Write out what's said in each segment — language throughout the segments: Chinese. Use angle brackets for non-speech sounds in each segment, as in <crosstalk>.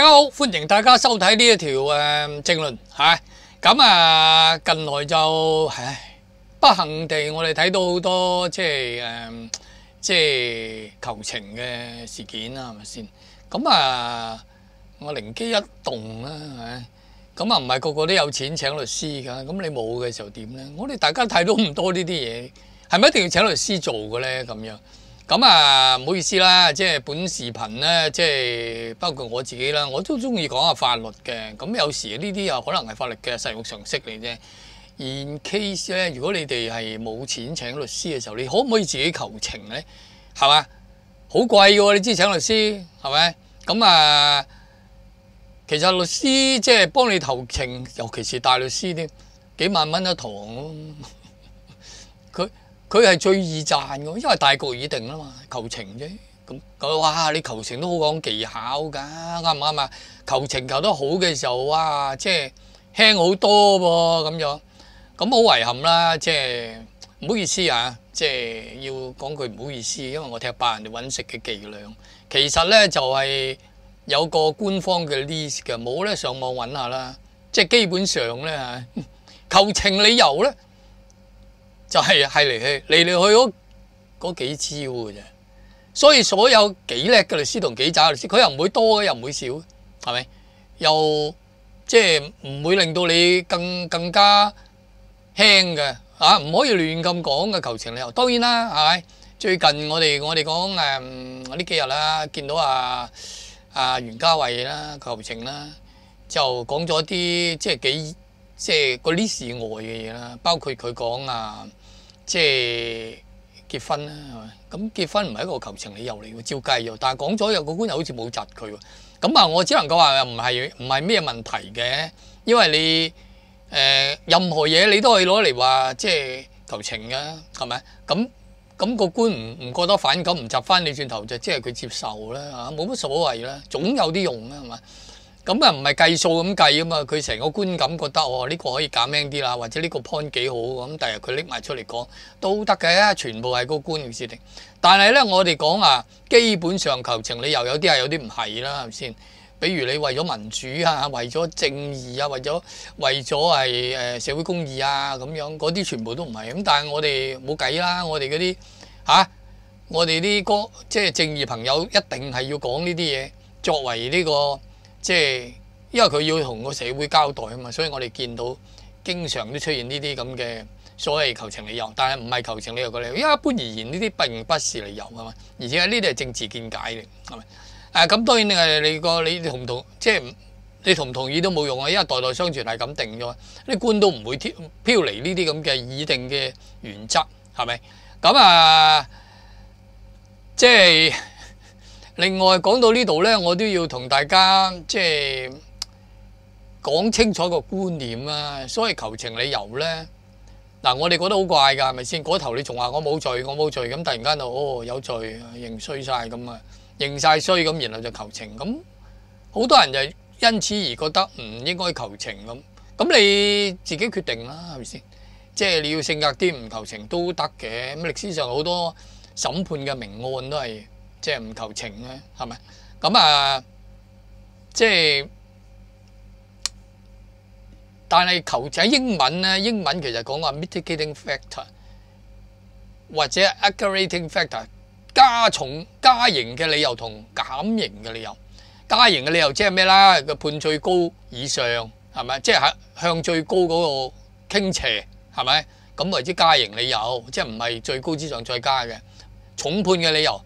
大家好，欢迎大家收睇呢一条诶政论吓，咁啊近来就唉不幸地，我哋睇到好多即系诶即系求情嘅事件啦，系咪先？咁啊，我灵机一动啦，系咁啊唔系个个都有钱请律师噶，咁你冇嘅时候点咧？我哋大家睇到咁多呢啲嘢，系咪一定要请律师做嘅咧？咁样？咁啊，唔好意思啦，即系本視頻咧，即係包括我自己啦，我都中意講下法律嘅。咁有時呢啲又可能係法律嘅实用常識嚟啫。而 case 咧，如果你哋係冇錢請律師嘅時候，你可唔可以自己求情咧？係嘛，好貴嘅喎，你知請律師係咪？咁啊，其實律師即係幫你求情，尤其是大律師添，幾萬蚊一堂咯。佢係最易賺嘅，因為大局已定啦嘛，求情啫。咁，佢哇，你求情都好講技巧㗎，啱唔啱啊？求情求得好嘅時候，哇，即係輕好多噃咁樣。咁好遺憾啦，即係唔好意思啊，即係要講句唔好意思，因為我踢爆人哋揾食嘅伎倆。其實咧就係有個官方嘅 list 嘅，冇咧上網揾下啦。即係基本上咧，<clears throat> 求情理由咧。就係係嚟去嚟嚟去嗰嗰幾招嘅啫，所以所有幾叻嘅律師同幾渣律師，佢又唔會多嘅，又唔會少，係咪？又即係唔會令到你更更加輕嘅啊！唔可以亂咁講嘅求情理由。當然啦，係咪？最近我哋我哋講誒，呢幾日啦，見到啊啊袁家慧啦求情啦，就講咗啲即係幾。即係個 list 外嘅嘢啦，包括佢講啊，即係結婚啦，係咪？咁結婚唔係一個求情理由嚟喎，照計喎。但係講咗又個官又好似冇窒佢喎。咁啊，我只能夠話唔係唔係咩問題嘅，因為你誒任何嘢你都可以攞嚟話即係求情㗎，係咪？咁咁個官唔唔覺得反感，唔窒翻你轉頭就即係佢接受啦，嚇冇乜所謂啦，總有啲用啦，係咪？咁啊，唔係計數咁計啊嘛，佢成個觀感覺得哦，呢個可以減輕啲啦，或者呢個 point 幾好咁。第日佢拎埋出嚟講都得嘅，全部係個觀念設定。但係咧，我哋講啊，基本上求情，你又有啲係有啲唔係啦，係咪先？比如你為咗民主啊，<laughs> 為咗正義啊，為咗為咗係誒社會公義啊，咁樣嗰啲全部都唔係咁。但係我哋冇計啦，我哋嗰啲嚇，我哋啲哥即係正義朋友一定係要講呢啲嘢作為呢個。即係，因為佢要同個社會交代啊嘛，所以我哋見到經常都出現呢啲咁嘅所謂求情理由，但係唔係求情理由嘅理由，因為一般而言呢啲並不是理由啊嘛，而且呢啲係政治見解嚟，係咪？啊，咁當然你你個你同唔同即係你同唔同意都冇用啊，因為代代相傳係咁定咗，啲官都唔會漂飄離呢啲咁嘅已定嘅原則，係咪？咁啊，即係。另外講到呢度呢，我都要同大家即係講清楚個觀念啊。所谓求情理由呢，嗱我哋覺得好怪㗎，係咪先？嗰頭你仲話我冇罪，我冇罪，咁突然間就哦有罪，認衰晒咁啊，認晒衰咁，然後就求情。咁好多人就因此而覺得唔應該求情咁。咁你自己決定啦，係咪先？即係你要性格啲唔求情都得嘅。咁歷史上好多審判嘅明案都係。即系唔求情咧，系咪？咁啊，即系，但系求情英文咧，英文其实讲话 mitigating factor 或者 a c g r a v r a t i n g factor 加重加刑嘅理由同减刑嘅理由，加刑嘅理由即系咩啦？个判最高以上系咪？即系向向最高嗰倾斜系咪？咁为之加刑理由，即系唔系最高之上再加嘅重判嘅理由。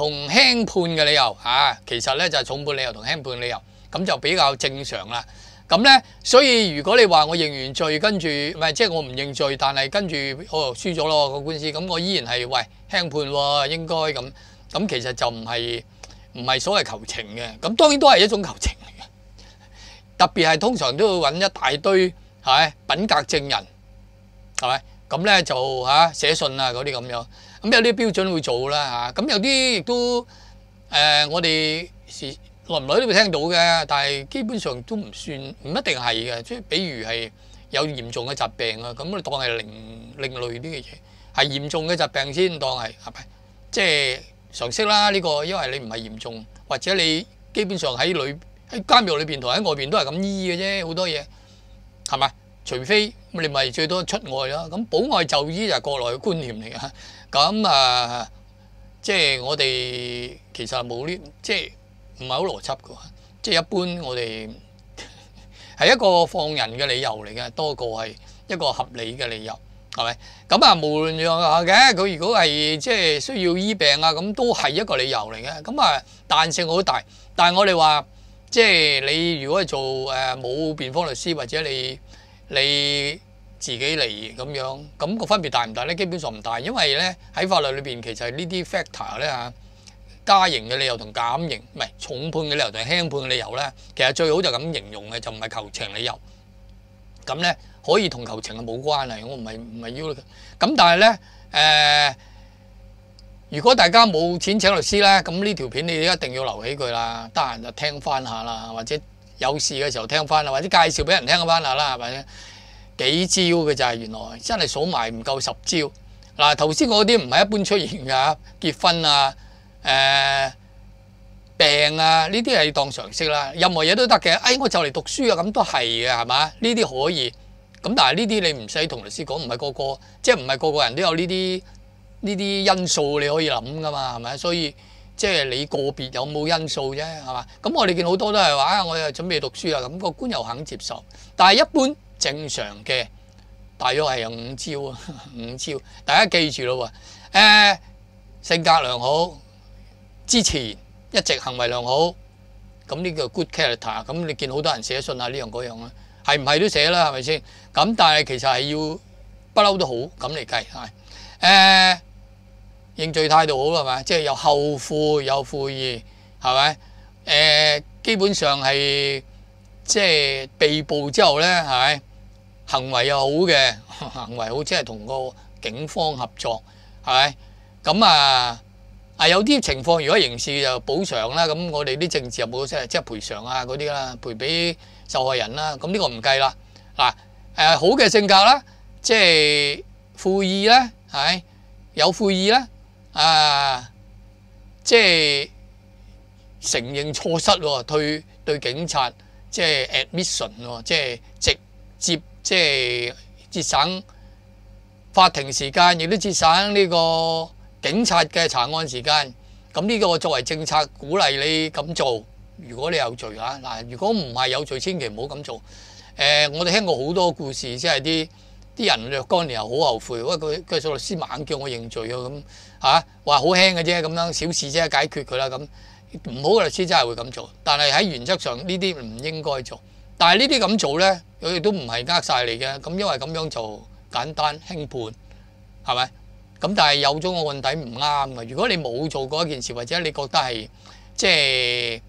同輕判嘅理由嚇，其實咧就係重判理由同輕判理由，咁就比較正常啦。咁咧，所以如果你話我認完罪跟住，唔係即係我唔認罪，但係跟住我又輸咗咯個官司，咁我依然係喂輕判喎，應該咁。咁其實就唔係唔係所謂求情嘅，咁當然都係一種求情嚟嘅，特別係通常都要揾一大堆係品格證人，係咪？咁咧就嚇寫信啊嗰啲咁樣，咁有啲標準會做啦嚇，咁有啲亦都誒我哋是唔裏都會聽到嘅，但係基本上都唔算唔一定係嘅，即係比如係有嚴重嘅疾病啊，咁你當係另另類啲嘅嘢，係嚴重嘅疾病先當係啊咪？即係常識啦呢個，因為你唔係嚴重，或者你基本上喺裏喺監獄裏邊同喺外邊都係咁醫嘅啫，好多嘢係咪？除非你咪最多出外啦，咁保外就醫就係國內嘅觀念嚟嘅。咁啊，即係我哋其實冇呢，即係唔係好邏輯嘅。即係一般我哋係一個放人嘅理由嚟嘅，多過係一個合理嘅理由係咪？咁啊，無論樣嘅佢如果係即係需要醫病啊，咁都係一個理由嚟嘅。咁啊，彈性好大，但係我哋話即係你如果做誒冇辯方律師或者你。你自己嚟咁樣，咁個分別大唔大呢？基本上唔大，因為呢喺法律裏面其實呢啲 factor 呢。加刑嘅理由同減刑，唔係重判嘅理由同輕判嘅理由咧，其實最好就咁形容嘅，就唔係求情理由。咁咧可以同求情係冇關啊！我唔係唔係要。咁但係咧誒，如果大家冇錢請律師咧，咁呢條片你一定要留起佢啦，得閒就聽翻下啦，或者。有事嘅時候聽翻啦，或者介紹俾人聽翻下啦，係咪？幾招嘅就係原來真係數埋唔夠十招。嗱，頭先嗰啲唔係一般出現㗎，<laughs> 結婚啊、誒病啊，呢啲係當常識啦。任何嘢都得嘅。哎，我就嚟讀書啊，咁都係嘅，係嘛？呢啲可以。咁但係呢啲你唔使同律師講，唔係個個即係唔係個個人都有呢啲呢啲因素你可以諗㗎嘛，係咪？所以。即係你個別有冇因素啫，係嘛？咁我哋見好多都係話，我又準備讀書啊，咁個官又肯接受。但係一般正常嘅，大約係五招啊，<laughs> 五招。大家記住咯喎，誒性格良好，之前一直行為良好，咁呢個 good character。咁你見好多人寫信啊，呢樣嗰樣啊，係唔係都寫啦？係咪先？咁但係其實係要不嬲都好咁嚟計係咪？認罪態度好啦咪？即係有後悔有悔意，係咪？誒，基本上係即係被捕之後咧，係咪行為又好嘅 <laughs> 行為好，即係同個警方合作，係咪？咁啊啊有啲情況，如果刑事就補償啦，咁我哋啲政治又冇即係即係賠償啊嗰啲啦，賠俾受害人啦，咁呢個唔計啦嗱誒好嘅性格啦，即係悔意咧，係有悔意咧。啊，即係承認錯失喎，對對警察，即係 admission 喎，即係直接即係節省法庭時間，亦都節省呢個警察嘅查案時間。咁呢個作為政策鼓勵你咁做，如果你有罪嚇嗱，如果唔係有罪，千祈唔好咁做。誒，我哋聽過好多故事，即係啲。啲人若干年又好後悔，喂佢佢做律師猛叫我認罪啊，咁嚇話好輕嘅啫，咁樣小事啫，解決佢啦咁。唔好律師真係會咁做，但係喺原則上呢啲唔應該做。但係呢啲咁做咧，佢哋都唔係呃晒你嘅咁，因為咁樣做簡單輕判係咪？咁但係有咗個案底唔啱嘅。如果你冇做過一件事，或者你覺得係即係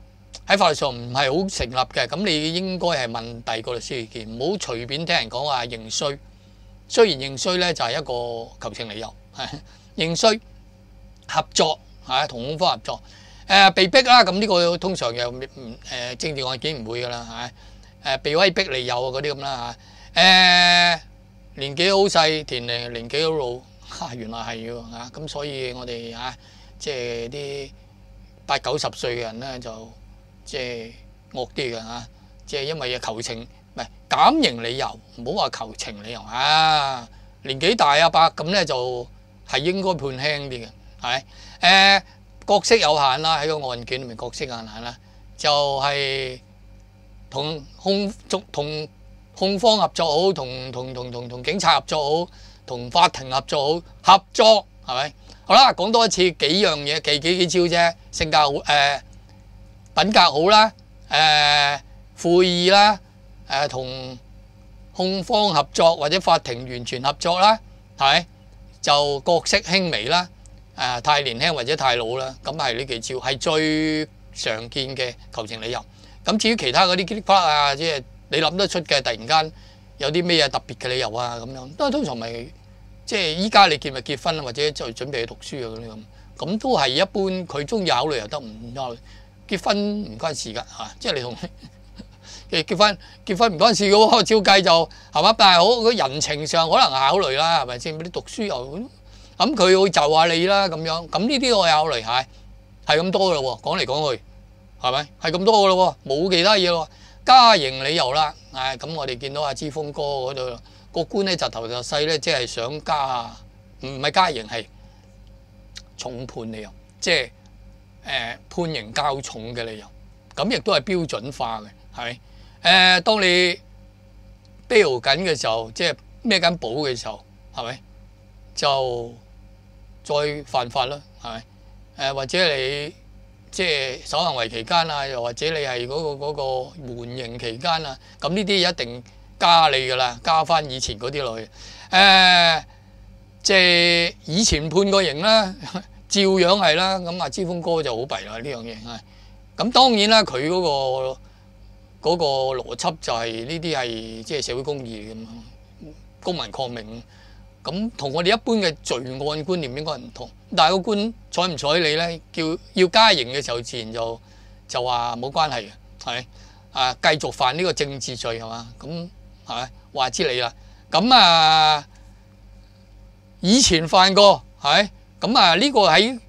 喺法律上唔係好成立嘅，咁你應該係問第二個律師意見，唔好隨便聽人講話認衰。虽然认衰咧就系一个求情理由，<laughs> 认衰合作嚇同警方合作，誒被逼啦，咁呢个通常又唔诶政治案件唔会噶啦嚇，誒被威逼利诱啊嗰啲咁啦嚇，誒年纪好细，田龄年纪好老嚇，<laughs> 原来系要吓，咁所以我哋嚇即系啲八九十岁嘅人咧就即系恶啲嘅吓，即系因為求情。唔系減刑理由，唔好話求情理由啊！年紀大阿伯咁咧，就係應該判輕啲嘅，系咪？誒角色有限啦，喺個案件里面角色有限啦，就係同控同控方合作好，同同同同警察合作好，同法庭合作好，合作係咪？好啦，講多一次幾樣嘢，幾几几招啫，性格好誒，品格好啦，誒負義啦。誒同控方合作或者法庭完全合作啦，係就角色輕微啦，誒太年輕或者太老啦，咁係呢幾招係最常見嘅求情理由。咁至於其他嗰啲 case 啊，即係你諗得出嘅，突然間有啲咩嘢特別嘅理由啊咁樣，都通常咪即係依家你結咪結婚或者就準備去讀書嗰啲咁，咁都係一般佢中意考慮又得唔得？結婚唔關事㗎嚇，即係你同。誒結婚結婚唔關事嘅喎，照計就係嘛，但係好個人情上可能考慮啦，係咪先？嗰啲讀書又咁佢會就下你啦咁樣，咁呢啲我考慮下，係咁多咯喎，講嚟講去係咪？係咁多嘅咯喎，冇其他嘢喎。加刑理由啦，唉，咁我哋見到阿之峰哥嗰度個官咧頭就細咧，即係想加唔係加刑係重判理由，即係誒判刑較重嘅理由，咁亦都係標準化嘅，係。誒，當你 bail 緊嘅時候，即係孭緊保嘅時候，係咪就再犯法啦？係咪？誒，或者你即係守行為期間啊，又或者你係嗰個嗰個緩刑期間啊，咁呢啲一定加你噶啦，加翻以前嗰啲落去。誒，即係以前判個刑啦，<laughs> 照樣係啦。咁啊，之峰哥就好弊啦，呢樣嘢係。咁當然啦，佢嗰個。嗰個邏輯就係呢啲係即係社會公義咁公民抗命咁，同我哋一般嘅罪案觀念應該唔同。但係個官採唔採你咧？叫要加刑嘅時候，自然就就話冇關係嘅，係啊，繼續犯呢個政治罪係嘛？咁係咪話之你啦？咁啊，以前犯過係咁啊？呢個喺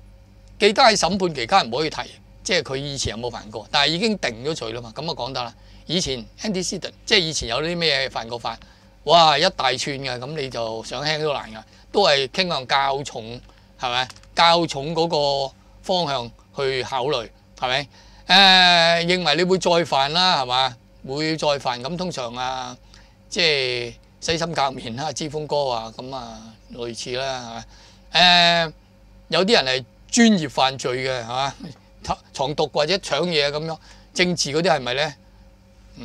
記得喺審判期間唔可以提。即係佢以前有冇犯過？但係已經定咗罪啦嘛，咁啊講得啦。以前 a n d y c e d e n t 即係以前有啲咩犯過法，哇一大串嘅，咁你就想輕都難噶，都係傾向較重，係咪？較重嗰個方向去考慮，係咪？誒，認為你會再犯啦，係嘛？會再犯咁通常啊，即係洗心革面啦，知風哥啊，咁啊類似啦，係嘛？誒，有啲人係專業犯罪嘅，係嘛？藏毒或者搶嘢咁樣，政治嗰啲係咪咧？唔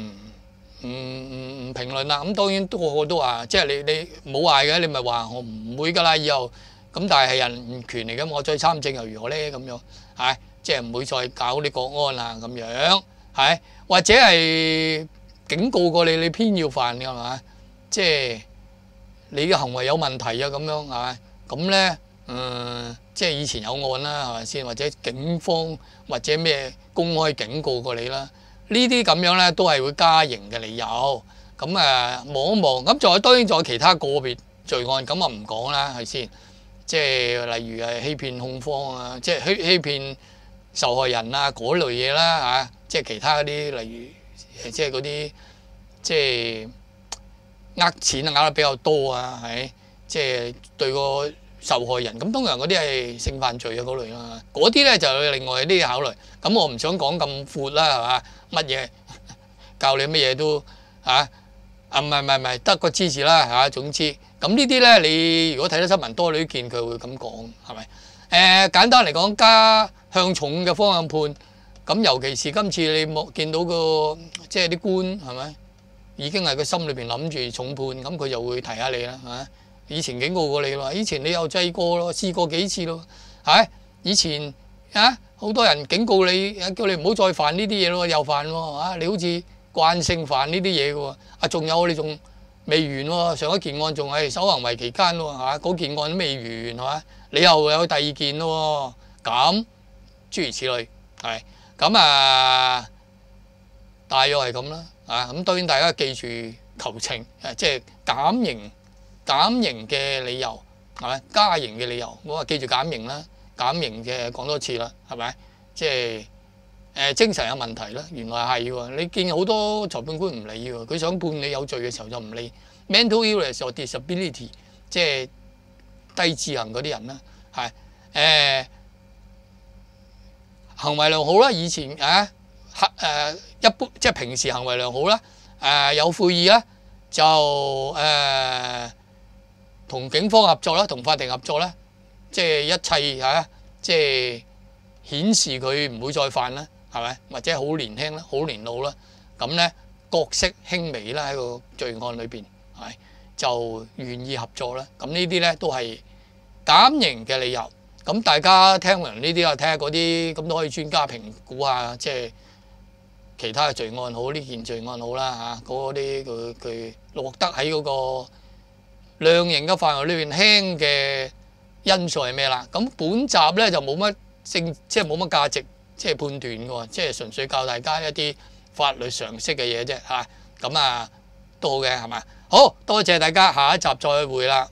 唔唔評論啦。咁當然個個都話，即係你你冇嗌嘅，你咪話我唔會噶啦以後。咁但係係人權嚟嘅，我再參政又如何咧？咁樣係，即係唔會再搞啲國安啊咁樣，係，或者係警告過你，你偏要犯㗎嘛？即係你嘅行為有問題啊咁樣係咁咧。诶，即系以前有案啦，系咪先？或者警方或者咩公开警告过你啦？呢啲咁样咧都系会加刑嘅理由。咁啊，望一望，咁仲有当然仲有其他个别罪案，咁啊唔讲啦，系先？即系例如系欺骗控方啊，即系欺欺骗受害人啊嗰类嘢啦吓，即系其他嗰啲例如，即系嗰啲即系呃钱啊，呃得比较多啊，系即系对个。受害人咁通常嗰啲係性犯罪啊嗰類啊，嗰啲咧就另外啲考慮。咁我唔想講咁闊啦，係嘛？乜嘢 <laughs> 教你乜嘢都啊啊唔係唔係，得個支持啦嚇。總之咁呢啲咧，你如果睇得新聞多你見，佢會咁講係咪？誒簡單嚟講，加向重嘅方向判。咁尤其是今次你冇見到個即係啲官係咪已經係佢心裏邊諗住重判，咁佢就會提下你啦嚇。以前警告過你喎，以前你又制過咯，試過幾次咯，係以前啊，好多人警告你，叫你唔好再犯呢啲嘢咯，又犯喎，啊你好似慣性犯呢啲嘢嘅喎，啊仲有你仲未完喎，上一件案仲係守行為期間喎，嚇嗰件案都未完係嘛，你又有第二件咯，咁諸如此類係，咁啊大約係咁啦，啊咁當然大家記住求情，啊、即係減刑。減刑嘅理由係咪加刑嘅理由？我話記住減刑啦，減刑嘅講多次啦，係咪？即係誒精神有問題啦，原來係喎。你見好多裁判官唔理喎，佢想判你有罪嘅時候就唔理。Mental illness or disability，即係低智能嗰啲人啦，係誒行為良好啦，以前啊黑誒一般，即係平時行為良好啦，誒有悔意啦，就誒。同警方合作啦，同法庭合作啦，即係一切嚇，即係顯示佢唔會再犯啦，係咪？或者好年輕啦，好年老啦，咁咧角色輕微啦喺個罪案裏邊，係就願意合作啦。咁呢啲咧都係減刑嘅理由。咁大家聽完呢啲啊，睇下嗰啲咁都可以專家評估下，即係其他嘅罪案好呢件罪案好啦嚇，嗰啲佢佢落得喺嗰個。量刑嘅範圍裏面輕嘅因素係咩啦？咁本集咧就冇乜正，即係冇乜價值，即係判斷嘅喎，即係純粹教大家一啲法律常識嘅嘢啫嚇。咁啊，多嘅係咪？好多謝大家，下一集再會啦。